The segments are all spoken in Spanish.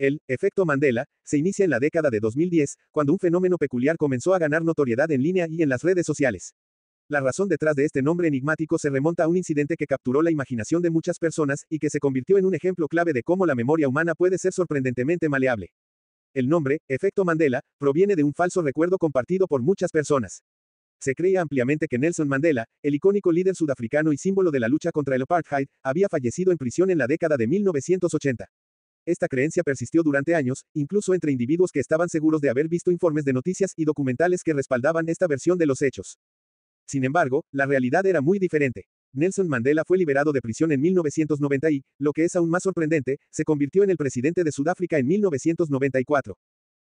El efecto Mandela se inicia en la década de 2010, cuando un fenómeno peculiar comenzó a ganar notoriedad en línea y en las redes sociales. La razón detrás de este nombre enigmático se remonta a un incidente que capturó la imaginación de muchas personas y que se convirtió en un ejemplo clave de cómo la memoria humana puede ser sorprendentemente maleable. El nombre, efecto Mandela, proviene de un falso recuerdo compartido por muchas personas. Se creía ampliamente que Nelson Mandela, el icónico líder sudafricano y símbolo de la lucha contra el apartheid, había fallecido en prisión en la década de 1980. Esta creencia persistió durante años, incluso entre individuos que estaban seguros de haber visto informes de noticias y documentales que respaldaban esta versión de los hechos. Sin embargo, la realidad era muy diferente. Nelson Mandela fue liberado de prisión en 1990 y, lo que es aún más sorprendente, se convirtió en el presidente de Sudáfrica en 1994.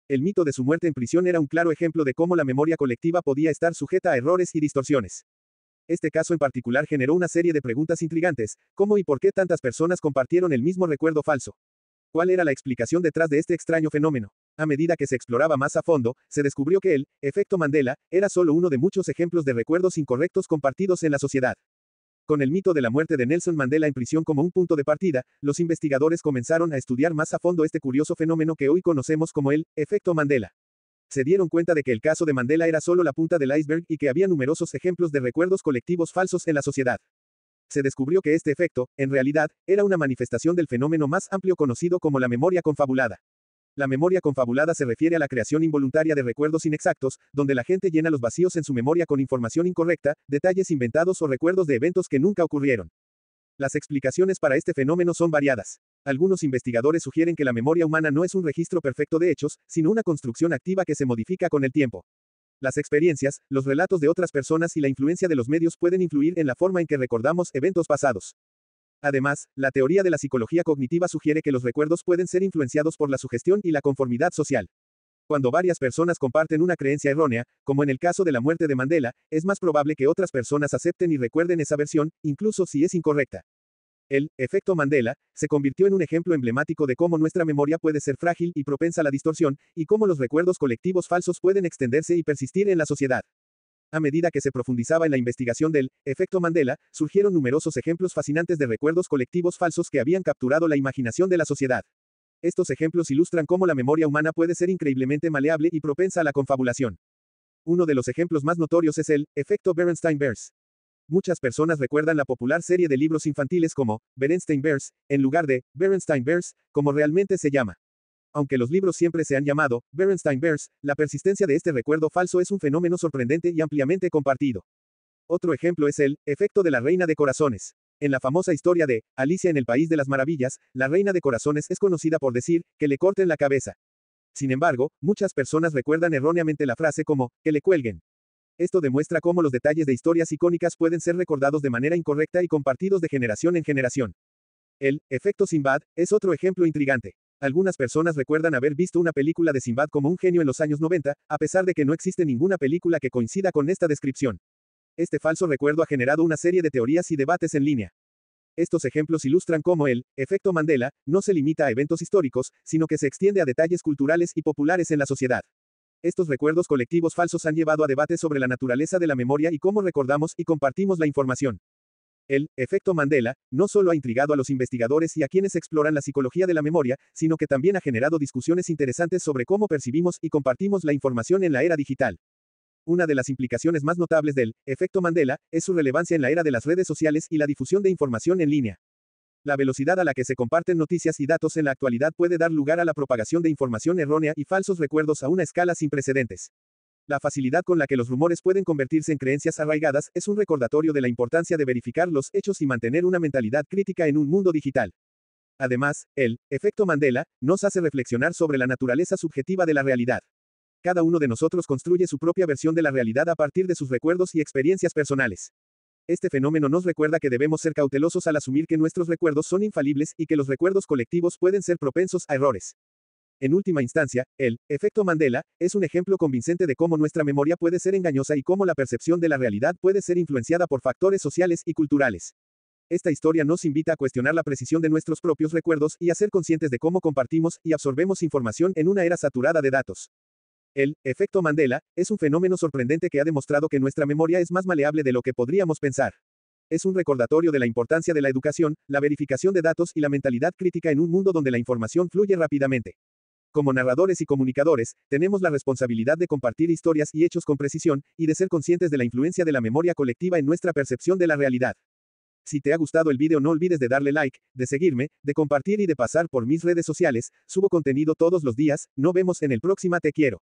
El mito de su muerte en prisión era un claro ejemplo de cómo la memoria colectiva podía estar sujeta a errores y distorsiones. Este caso en particular generó una serie de preguntas intrigantes, cómo y por qué tantas personas compartieron el mismo recuerdo falso. ¿Cuál era la explicación detrás de este extraño fenómeno? A medida que se exploraba más a fondo, se descubrió que el efecto Mandela era solo uno de muchos ejemplos de recuerdos incorrectos compartidos en la sociedad. Con el mito de la muerte de Nelson Mandela en prisión como un punto de partida, los investigadores comenzaron a estudiar más a fondo este curioso fenómeno que hoy conocemos como el efecto Mandela. Se dieron cuenta de que el caso de Mandela era solo la punta del iceberg y que había numerosos ejemplos de recuerdos colectivos falsos en la sociedad se descubrió que este efecto, en realidad, era una manifestación del fenómeno más amplio conocido como la memoria confabulada. La memoria confabulada se refiere a la creación involuntaria de recuerdos inexactos, donde la gente llena los vacíos en su memoria con información incorrecta, detalles inventados o recuerdos de eventos que nunca ocurrieron. Las explicaciones para este fenómeno son variadas. Algunos investigadores sugieren que la memoria humana no es un registro perfecto de hechos, sino una construcción activa que se modifica con el tiempo. Las experiencias, los relatos de otras personas y la influencia de los medios pueden influir en la forma en que recordamos eventos pasados. Además, la teoría de la psicología cognitiva sugiere que los recuerdos pueden ser influenciados por la sugestión y la conformidad social. Cuando varias personas comparten una creencia errónea, como en el caso de la muerte de Mandela, es más probable que otras personas acepten y recuerden esa versión, incluso si es incorrecta. El efecto Mandela se convirtió en un ejemplo emblemático de cómo nuestra memoria puede ser frágil y propensa a la distorsión, y cómo los recuerdos colectivos falsos pueden extenderse y persistir en la sociedad. A medida que se profundizaba en la investigación del efecto Mandela, surgieron numerosos ejemplos fascinantes de recuerdos colectivos falsos que habían capturado la imaginación de la sociedad. Estos ejemplos ilustran cómo la memoria humana puede ser increíblemente maleable y propensa a la confabulación. Uno de los ejemplos más notorios es el efecto Berenstein bears Muchas personas recuerdan la popular serie de libros infantiles como Berenstein Bears, en lugar de Berenstein Bears, como realmente se llama. Aunque los libros siempre se han llamado Berenstein Bears, la persistencia de este recuerdo falso es un fenómeno sorprendente y ampliamente compartido. Otro ejemplo es el efecto de la reina de corazones. En la famosa historia de Alicia en el País de las Maravillas, la reina de corazones es conocida por decir que le corten la cabeza. Sin embargo, muchas personas recuerdan erróneamente la frase como que le cuelguen. Esto demuestra cómo los detalles de historias icónicas pueden ser recordados de manera incorrecta y compartidos de generación en generación. El efecto Simbad es otro ejemplo intrigante. Algunas personas recuerdan haber visto una película de Simbad como un genio en los años 90, a pesar de que no existe ninguna película que coincida con esta descripción. Este falso recuerdo ha generado una serie de teorías y debates en línea. Estos ejemplos ilustran cómo el efecto Mandela no se limita a eventos históricos, sino que se extiende a detalles culturales y populares en la sociedad. Estos recuerdos colectivos falsos han llevado a debates sobre la naturaleza de la memoria y cómo recordamos y compartimos la información. El efecto Mandela no solo ha intrigado a los investigadores y a quienes exploran la psicología de la memoria, sino que también ha generado discusiones interesantes sobre cómo percibimos y compartimos la información en la era digital. Una de las implicaciones más notables del efecto Mandela es su relevancia en la era de las redes sociales y la difusión de información en línea. La velocidad a la que se comparten noticias y datos en la actualidad puede dar lugar a la propagación de información errónea y falsos recuerdos a una escala sin precedentes. La facilidad con la que los rumores pueden convertirse en creencias arraigadas es un recordatorio de la importancia de verificar los hechos y mantener una mentalidad crítica en un mundo digital. Además, el efecto Mandela nos hace reflexionar sobre la naturaleza subjetiva de la realidad. Cada uno de nosotros construye su propia versión de la realidad a partir de sus recuerdos y experiencias personales. Este fenómeno nos recuerda que debemos ser cautelosos al asumir que nuestros recuerdos son infalibles y que los recuerdos colectivos pueden ser propensos a errores. En última instancia, el efecto Mandela es un ejemplo convincente de cómo nuestra memoria puede ser engañosa y cómo la percepción de la realidad puede ser influenciada por factores sociales y culturales. Esta historia nos invita a cuestionar la precisión de nuestros propios recuerdos y a ser conscientes de cómo compartimos y absorbemos información en una era saturada de datos. El efecto Mandela es un fenómeno sorprendente que ha demostrado que nuestra memoria es más maleable de lo que podríamos pensar. Es un recordatorio de la importancia de la educación, la verificación de datos y la mentalidad crítica en un mundo donde la información fluye rápidamente. Como narradores y comunicadores, tenemos la responsabilidad de compartir historias y hechos con precisión, y de ser conscientes de la influencia de la memoria colectiva en nuestra percepción de la realidad. Si te ha gustado el video no olvides de darle like, de seguirme, de compartir y de pasar por mis redes sociales, subo contenido todos los días, nos vemos en el próximo. te quiero.